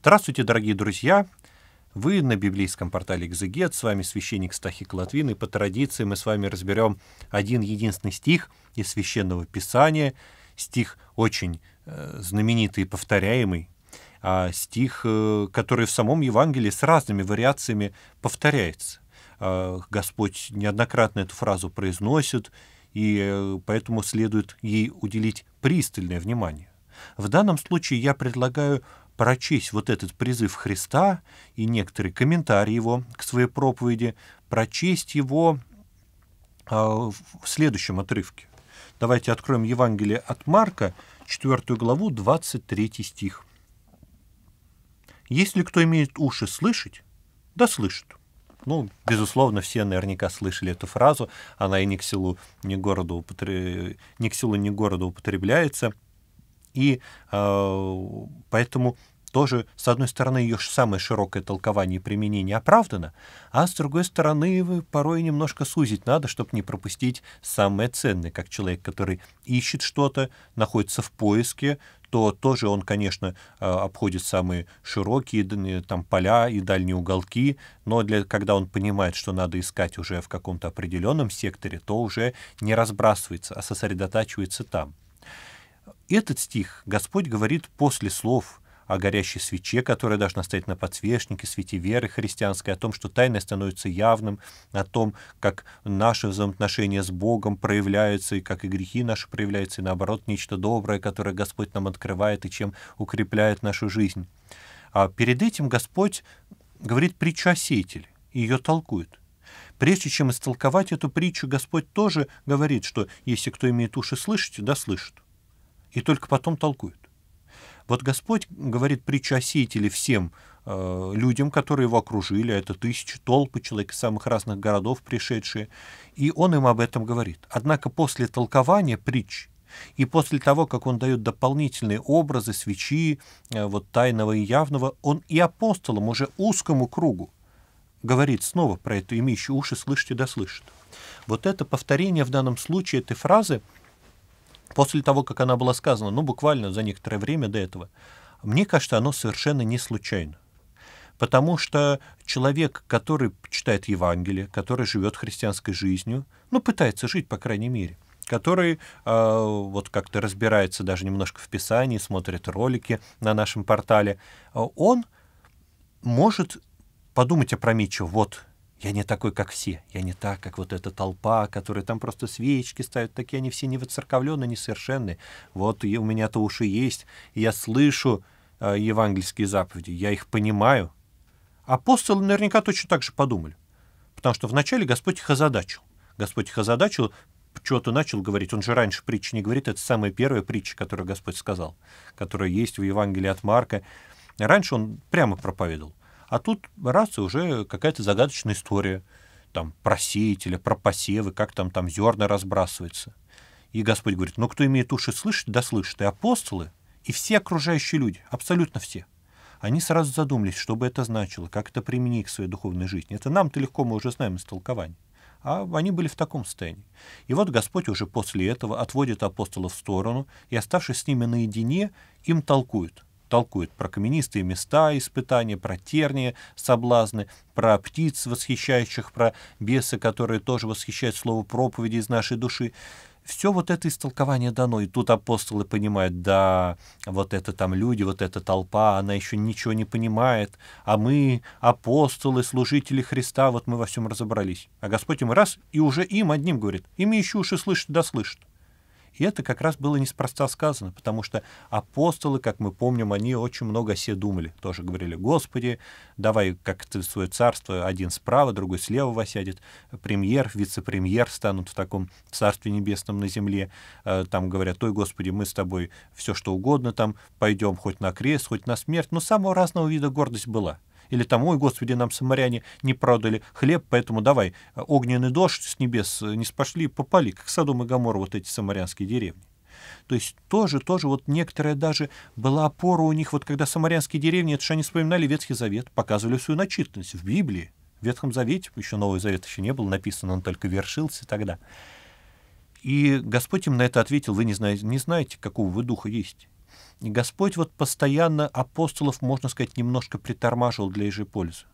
Здравствуйте, дорогие друзья! Вы на библейском портале «Экзегет», с вами священник Стахик Латвин, и по традиции мы с вами разберем один единственный стих из Священного Писания, стих очень э, знаменитый и повторяемый, а стих, э, который в самом Евангелии с разными вариациями повторяется. Э, Господь неоднократно эту фразу произносит, и э, поэтому следует ей уделить пристальное внимание. В данном случае я предлагаю прочесть вот этот призыв Христа и некоторые комментарии его к своей проповеди, прочесть его а, в следующем отрывке. Давайте откроем Евангелие от Марка, 4 главу, 23 стих. «Если кто имеет уши слышать, да слышит». Ну, безусловно, все наверняка слышали эту фразу, она и не к селу, ни, городу, употреб... ни к селу, ни городу употребляется – и э, поэтому тоже, с одной стороны, ее самое широкое толкование и применение оправдано, а с другой стороны, порой немножко сузить надо, чтобы не пропустить самое ценное, как человек, который ищет что-то, находится в поиске, то тоже он, конечно, э, обходит самые широкие э, там, поля и дальние уголки, но для, когда он понимает, что надо искать уже в каком-то определенном секторе, то уже не разбрасывается, а сосредотачивается там. Этот стих Господь говорит после слов о горящей свече, которая должна стоять на подсвечнике, свете веры христианской, о том, что тайное становится явным, о том, как наше взаимоотношение с Богом проявляется, и как и грехи наши проявляются, и наоборот, нечто доброе, которое Господь нам открывает и чем укрепляет нашу жизнь. А перед этим Господь говорит притчу о и ее толкует. Прежде чем истолковать эту притчу, Господь тоже говорит, что если кто имеет уши слышать, да слышит и только потом толкуют. Вот Господь говорит притчу о сеятеле всем э, людям, которые его окружили, это тысячи, толпы человек из самых разных городов пришедшие, и он им об этом говорит. Однако после толкования притч и после того, как он дает дополнительные образы, свечи, э, вот тайного и явного, он и апостолам, уже узкому кругу, говорит снова про это «имеющие уши, слышите да слышит». Вот это повторение в данном случае этой фразы – после того, как она была сказана, ну, буквально за некоторое время до этого, мне кажется, оно совершенно не случайно. Потому что человек, который читает Евангелие, который живет христианской жизнью, ну, пытается жить, по крайней мере, который э, вот как-то разбирается даже немножко в Писании, смотрит ролики на нашем портале, он может подумать опрометчиво, вот я не такой, как все. Я не так, как вот эта толпа, которая там просто свечки ставит. Такие они все не воцерковленные, совершенны. Вот и у меня-то уши есть. И я слышу э, евангельские заповеди. Я их понимаю. Апостолы наверняка точно так же подумали. Потому что вначале Господь их озадачил. Господь их озадачил, что то начал говорить. Он же раньше притчи не говорит. Это самая первая притча, которую Господь сказал, которая есть в Евангелии от Марка. Раньше он прямо проповедовал. А тут раз и уже какая-то загадочная история. Там про сеятеля, про посевы, как там там зерна разбрасывается. И Господь говорит, ну кто имеет уши слышать, да слышит. И апостолы, и все окружающие люди, абсолютно все. Они сразу задумались, что бы это значило, как это применить к своей духовной жизни. Это нам-то легко, мы уже знаем из толкования. А они были в таком состоянии. И вот Господь уже после этого отводит апостолов в сторону, и, оставшись с ними наедине, им толкует толкует про каменистые места испытания, про тернии, соблазны, про птиц восхищающих, про бесы, которые тоже восхищают слово проповеди из нашей души. Все вот это истолкование дано, и тут апостолы понимают, да, вот это там люди, вот эта толпа, она еще ничего не понимает, а мы, апостолы, служители Христа, вот мы во всем разобрались. А Господь им раз, и уже им одним говорит, ими еще уши слышат, да слышат. И это как раз было неспроста сказано, потому что апостолы, как мы помним, они очень много все думали. Тоже говорили, Господи, давай, как ты свое царство, один справа, другой слева восядет, премьер, вице-премьер станут в таком царстве небесном на земле. Э, там говорят, ой, Господи, мы с тобой все что угодно там пойдем, хоть на крест, хоть на смерть. Но самого разного вида гордость была. Или там, ой, Господи, нам самаряне не продали хлеб, поэтому давай, э, огненный дождь с небес э, не спошли, попали, к Содом и Гамор, вот эти самарянские деревни. То есть тоже, тоже вот некоторая даже была опора у них, вот когда самарянские деревни, это же они вспоминали Ветхий Завет, показывали свою начитанность в Библии, в Ветхом Завете, еще Новый Завет еще не был написан, он только вершился тогда. И Господь им на это ответил, вы не знаете, не знаете, какого вы духа есть. Господь вот постоянно апостолов, можно сказать, немножко притормаживал для их же пользы.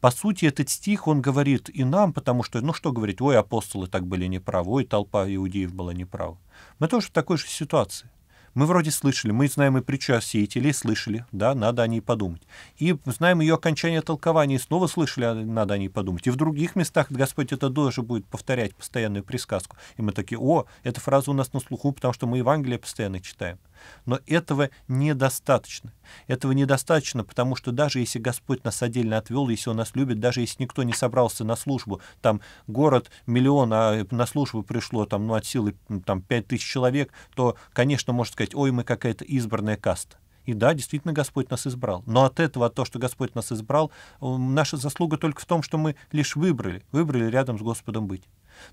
По сути, этот стих, он говорит и нам, потому что, ну что говорить, ой, апостолы так были неправы, ой, толпа иудеев была неправа. Мы тоже в такой же ситуации. Мы вроде слышали, мы знаем и причастие о сеятеле, слышали, да, надо о ней подумать. И знаем ее окончание толкования, и снова слышали, а, надо о ней подумать. И в других местах Господь это тоже будет повторять, постоянную присказку. И мы такие, о, эта фраза у нас на слуху, потому что мы Евангелие постоянно читаем. Но этого недостаточно. Этого недостаточно, потому что даже если Господь нас отдельно отвел, если Он нас любит, даже если никто не собрался на службу, там город миллион, а на службу пришло там, ну, от силы там, пять тысяч человек, то, конечно, можно сказать, сказать, ой, мы какая-то избранная каста. И да, действительно, Господь нас избрал. Но от этого, от того, что Господь нас избрал, э, наша заслуга только в том, что мы лишь выбрали, выбрали рядом с Господом быть.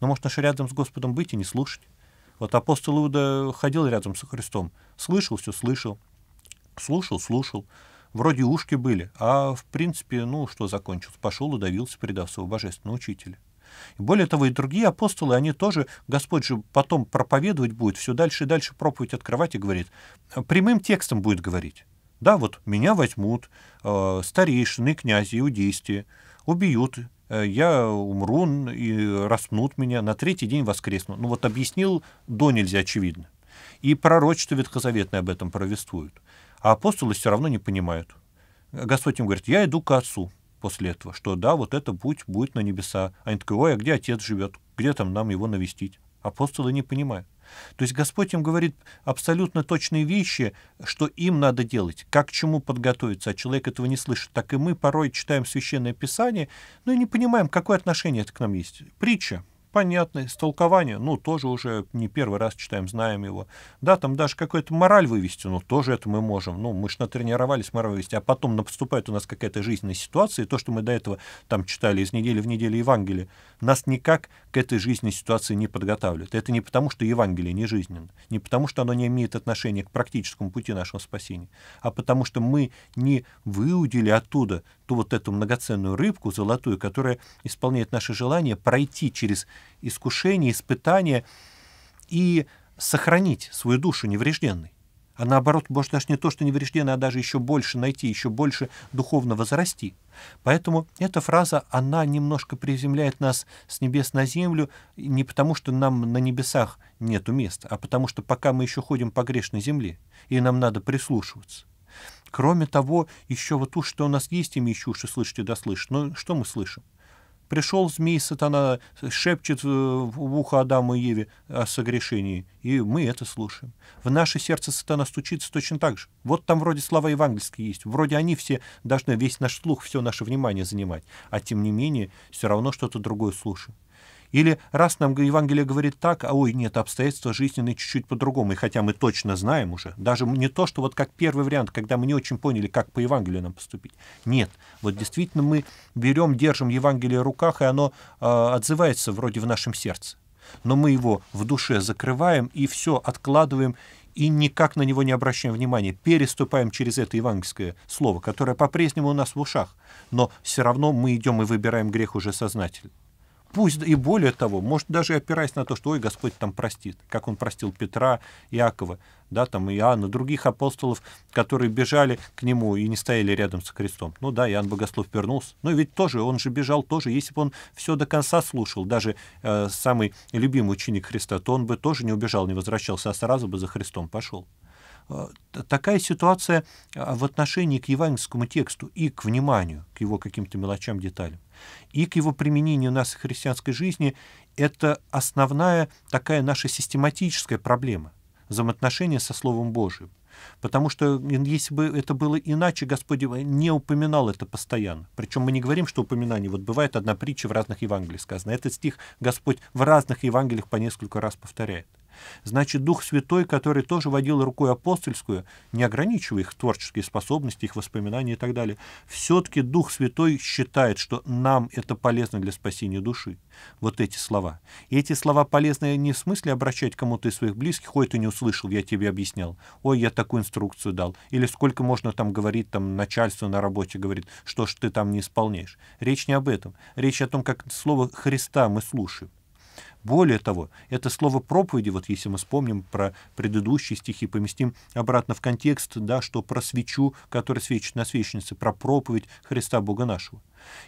Но может, наше рядом с Господом быть и не слушать. Вот апостол Иуда ходил рядом со Христом, слышал все, слышал, слушал, слушал. Вроде ушки были, а в принципе, ну что закончил, Пошел, удавился, предав своего божественного учителя более того, и другие апостолы, они тоже, Господь же потом проповедовать будет, все дальше и дальше проповедь открывать и говорит, прямым текстом будет говорить. Да, вот меня возьмут э, старейшины, князи, иудейские, убьют, э, я умру и распнут меня, на третий день воскресну. Ну вот объяснил до нельзя очевидно. И пророчество ветхозаветное об этом провествуют. А апостолы все равно не понимают. Господь им говорит, я иду к Отцу после этого, что да, вот это путь будет на небеса. Они такие, ой, а где отец живет? Где там нам его навестить? Апостолы не понимают. То есть Господь им говорит абсолютно точные вещи, что им надо делать, как к чему подготовиться, а человек этого не слышит. Так и мы порой читаем Священное Писание, но и не понимаем, какое отношение это к нам есть. Притча, понятно, истолкование, ну, тоже уже не первый раз читаем, знаем его. Да, там даже какую-то мораль вывести, ну, тоже это мы можем. Ну, мы же натренировались мораль вывести, а потом наступает у нас какая-то жизненная ситуация, и то, что мы до этого там читали из недели в неделю Евангелие, нас никак к этой жизненной ситуации не подготавливает. Это не потому, что Евангелие не жизненно, не потому, что оно не имеет отношения к практическому пути нашего спасения, а потому, что мы не выудили оттуда ту вот эту многоценную рыбку золотую, которая исполняет наше желание пройти через искушения, испытания и сохранить свою душу неврежденной. А наоборот, может, даже не то, что неврежденной, а даже еще больше найти, еще больше духовно возрасти. Поэтому эта фраза, она немножко приземляет нас с небес на землю не потому, что нам на небесах нету места, а потому что пока мы еще ходим по грешной земле, и нам надо прислушиваться. Кроме того, еще вот то, что у нас есть, и мы еще слышите, да слышите. Но ну, что мы слышим? Пришел змей сатана, шепчет э, в ухо Адаму и Еве о согрешении, и мы это слушаем. В наше сердце сатана стучится точно так же. Вот там вроде слова евангельские есть, вроде они все должны весь наш слух, все наше внимание занимать, а тем не менее все равно что-то другое слушаем. Или раз нам Евангелие говорит так, а ой, нет, обстоятельства жизненные чуть-чуть по-другому, и хотя мы точно знаем уже, даже не то, что вот как первый вариант, когда мы не очень поняли, как по Евангелию нам поступить. Нет, вот действительно мы берем, держим Евангелие в руках, и оно э, отзывается вроде в нашем сердце. Но мы его в душе закрываем и все откладываем, и никак на него не обращаем внимания, переступаем через это евангельское слово, которое по-прежнему у нас в ушах, но все равно мы идем и выбираем грех уже сознательно. Пусть и более того, может даже опираясь на то, что ой, Господь там простит, как он простил Петра, Иакова, да, там Иоанна, других апостолов, которые бежали к нему и не стояли рядом с крестом. Ну да, Иоанн Богослов вернулся, но ведь тоже, он же бежал тоже, если бы он все до конца слушал, даже э, самый любимый ученик Христа, то он бы тоже не убежал, не возвращался, а сразу бы за Христом пошел. А, такая ситуация а, в отношении к евангельскому тексту и к вниманию, к его каким-то мелочам, деталям, и к его применению у нас в христианской жизни — это основная такая наша систематическая проблема взаимоотношения со Словом Божиим. Потому что если бы это было иначе, Господь не упоминал это постоянно. Причем мы не говорим, что упоминание. Вот бывает одна притча в разных Евангелиях сказана. Этот стих Господь в разных Евангелиях по несколько раз повторяет. Значит, Дух Святой, который тоже водил рукой апостольскую, не ограничивая их творческие способности, их воспоминания и так далее, все-таки Дух Святой считает, что нам это полезно для спасения души. Вот эти слова. И эти слова полезны не в смысле обращать кому-то из своих близких, ой, ты не услышал, я тебе объяснял, ой, я такую инструкцию дал, или сколько можно там говорить, там начальство на работе говорит, что ж ты там не исполняешь. Речь не об этом. Речь о том, как слово Христа мы слушаем. Более того, это слово проповеди, вот если мы вспомним про предыдущие стихи, поместим обратно в контекст, да, что про свечу, которая свечит на свечнице, про проповедь Христа Бога нашего.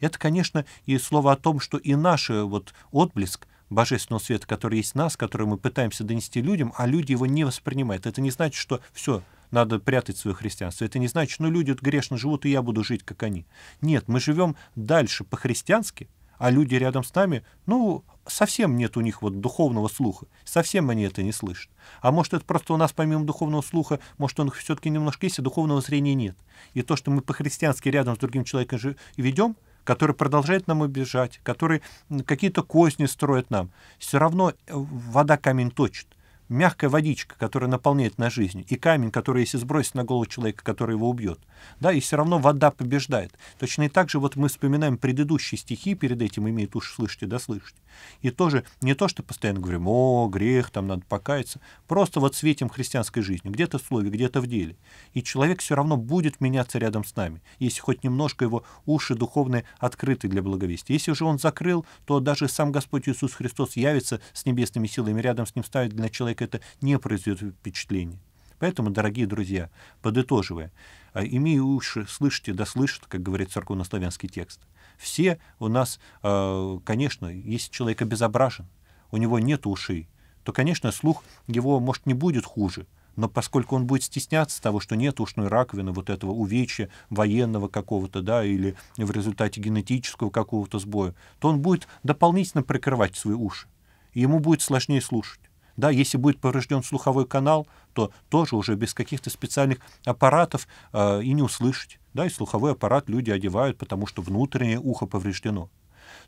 Это, конечно, и слово о том, что и наш э, вот отблеск, божественного света, который есть в нас, который мы пытаемся донести людям, а люди его не воспринимают. Это не значит, что все, надо прятать свое христианство. Это не значит, ну люди грешно живут, и я буду жить, как они. Нет, мы живем дальше по-христиански, а люди рядом с нами, ну, совсем нет у них вот духовного слуха, совсем они это не слышат. А может, это просто у нас помимо духовного слуха, может, он все-таки немножко есть, а духовного зрения нет. И то, что мы по-христиански рядом с другим человеком же ведем, который продолжает нам убежать, который какие-то козни строит нам, все равно э, вода камень точит мягкая водичка, которая наполняет на жизнь, и камень, который, если сбросить на голову человека, который его убьет, да, и все равно вода побеждает. Точно и так же вот мы вспоминаем предыдущие стихи, перед этим имеет уши слышите, да слышите. И тоже не то, что постоянно говорим, о, грех, там надо покаяться, просто вот светим христианской жизнью, где-то в слове, где-то в деле. И человек все равно будет меняться рядом с нами, если хоть немножко его уши духовные открыты для благовестия. Если же он закрыл, то даже сам Господь Иисус Христос явится с небесными силами, рядом с ним ставит для человека человека это не произведет впечатление. Поэтому, дорогие друзья, подытоживая, а, имея уши, слышите, да слышат, как говорит церковнославянский текст. Все у нас, а, конечно, если человек обезображен, у него нет ушей, то, конечно, слух его, может, не будет хуже, но поскольку он будет стесняться того, что нет ушной раковины, вот этого увечья военного какого-то, да, или в результате генетического какого-то сбоя, то он будет дополнительно прикрывать свои уши, и ему будет сложнее слушать. Да, если будет поврежден слуховой канал, то тоже уже без каких-то специальных аппаратов э, и не услышать. Да, и слуховой аппарат люди одевают, потому что внутреннее ухо повреждено.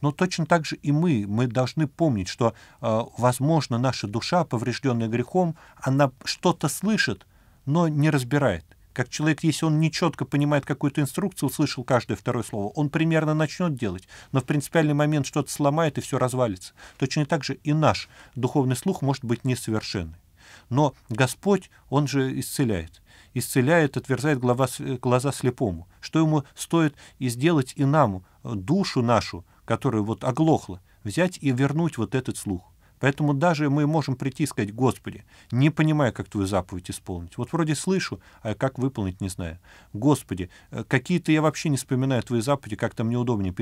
Но точно так же и мы, мы должны помнить, что, э, возможно, наша душа, поврежденная грехом, она что-то слышит, но не разбирает. Как человек, если он нечетко понимает какую-то инструкцию, услышал каждое второе слово, он примерно начнет делать, но в принципиальный момент что-то сломает и все развалится. Точно так же и наш духовный слух может быть несовершенный. Но Господь, Он же исцеляет. Исцеляет, отверзает глаза, глаза слепому. Что ему стоит и сделать и нам, душу нашу, которая вот оглохла, взять и вернуть вот этот слух. Поэтому даже мы можем прийти и сказать, Господи, не понимая, как Твою заповедь исполнить. Вот вроде слышу, а как выполнить, не знаю. Господи, э, какие-то я вообще не вспоминаю Твои заповеди, как-то мне удобнее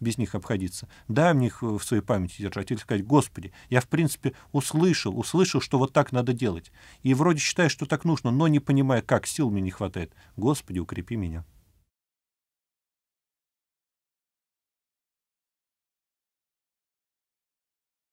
без них обходиться. Дай мне их в своей памяти держать. Или сказать, Господи, я, в принципе, услышал, услышал, что вот так надо делать. И вроде считаю, что так нужно, но не понимая, как сил мне не хватает. Господи, укрепи меня.